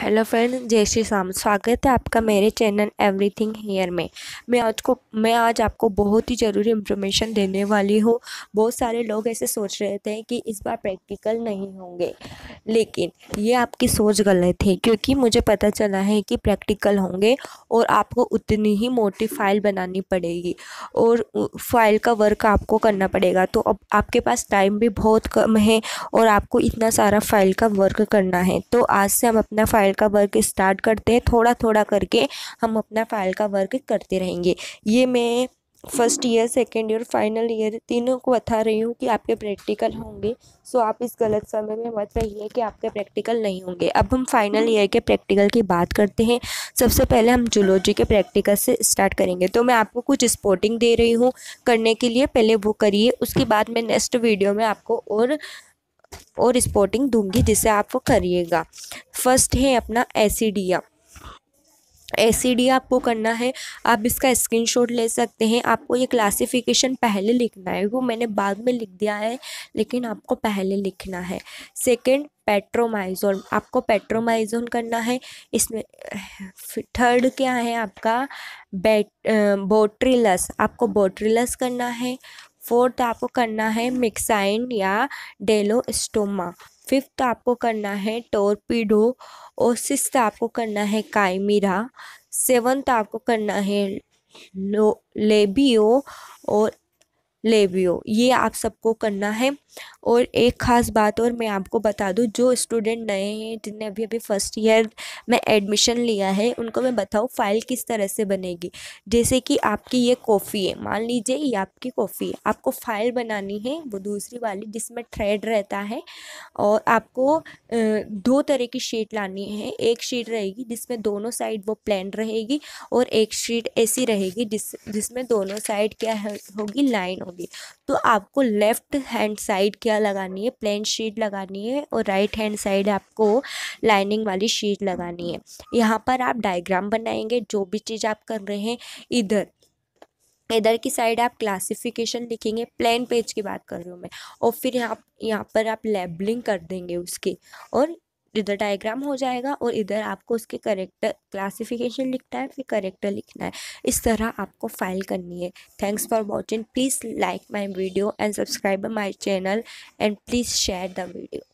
hello friend जय श्री राम स्वागत है आपका मेरे चैनल एवरीथिंग हेयर में मैं आज को मैं आज आपको बहुत ही ज़रूरी इन्फॉर्मेशन देने वाली हूँ बहुत सारे लोग ऐसे सोच रहे थे कि इस बार प्रैक्टिकल नहीं होंगे लेकिन ये आपकी सोच गलत है क्योंकि मुझे पता चला है कि प्रैक्टिकल होंगे और आपको उतनी ही मोटी फाइल बनानी पड़ेगी और फाइल का वर्क आपको करना पड़ेगा तो अब आपके पास टाइम भी बहुत कम है और आपको इतना सारा फाइल का वर्क करना है तो आज से हम अपना फाइल फाइल का वर्क स्टार्ट करते हैं थोड़ा थोड़ा करके हम अपना फाइल का वर्क करते रहेंगे ये मैं first year second year final year तीनों को बता रही हूँ कि आपके प्रैक्टिकल होंगे सो आप इस गलत समय में मत रहिए कि आपके प्रैक्टिकल नहीं होंगे अब हम फाइनल ईयर के प्रैक्टिकल की बात करते हैं सबसे पहले हम जूलॉजी के प्रैक्टिकल से स्टार्ट करेंगे तो मैं आपको कुछ स्पोर्टिंग दे रही हूँ करने के लिए पहले वो करिए उसके बाद मैं नेक्स्ट वीडियो में आपको और और स्पोर्टिंग दूंगी जिसे आप करिएगा फर्स्ट है अपना एसिडिया एसीडिया आपको करना है आप इसका स्क्रीनशॉट ले सकते हैं आपको ये क्लासिफिकेशन पहले लिखना है वो मैंने बाद में लिख दिया है लेकिन आपको पहले लिखना है सेकंड पेट्रोमाइजोन आपको पेट्रोमाइजोन करना है इसमें थर्ड क्या है आपका बैट बोट्रिलस आपको बोट्रिलस करना है फोर्थ आपको करना है मिक्साइन या डेलोस्टोमा फिफ्थ आपको करना है टोरपीडो और सिक्स आपको करना है काइमीरा सेवन्थ आपको करना है लेबियो और लेवियो ये आप सबको करना है और एक ख़ास बात और मैं आपको बता दूँ जो स्टूडेंट नए हैं जिनने अभी अभी फ़र्स्ट ईयर में एडमिशन लिया है उनको मैं बताऊँ फ़ाइल किस तरह से बनेगी जैसे कि आपकी ये कॉफ़ी है मान लीजिए ये आपकी कॉफ़ी है आपको फ़ाइल बनानी है वो दूसरी वाली जिसमें थ्रेड रहता है और आपको दो तरह की शीट लानी है एक शीट रहेगी जिसमें दोनों साइड वो प्लान रहेगी और एक शीट ऐसी रहेगी जिस जिसमें दोनों साइड क्या होगी लाइन होगी होगी तो आपको लेफ़्ट हैंड साइड क्या लगानी है प्लेन शीट लगानी है और राइट हैंड साइड आपको लाइनिंग वाली शीट लगानी है यहाँ पर आप डायग्राम बनाएंगे जो भी चीज़ आप कर रहे हैं इधर इधर की साइड आप क्लासिफिकेशन लिखेंगे प्लेन पेज की बात कर रही हूँ मैं और फिर यहाँ यहाँ पर आप लेबलिंग कर देंगे उसकी और इधर डायग्राम हो जाएगा और इधर आपको उसके करेक्टर क्लासिफिकेशन लिखना है फिर करेक्टर लिखना है इस तरह आपको फाइल करनी है thanks for watching please like my video and subscribe my channel and please share the video